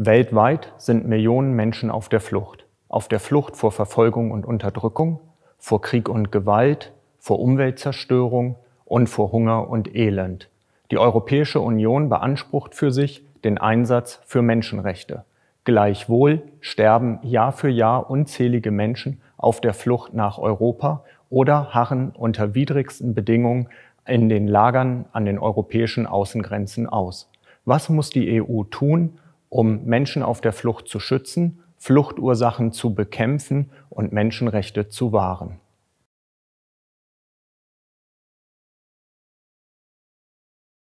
Weltweit sind Millionen Menschen auf der Flucht. Auf der Flucht vor Verfolgung und Unterdrückung, vor Krieg und Gewalt, vor Umweltzerstörung und vor Hunger und Elend. Die Europäische Union beansprucht für sich den Einsatz für Menschenrechte. Gleichwohl sterben Jahr für Jahr unzählige Menschen auf der Flucht nach Europa oder harren unter widrigsten Bedingungen in den Lagern an den europäischen Außengrenzen aus. Was muss die EU tun, um Menschen auf der Flucht zu schützen, Fluchtursachen zu bekämpfen und Menschenrechte zu wahren.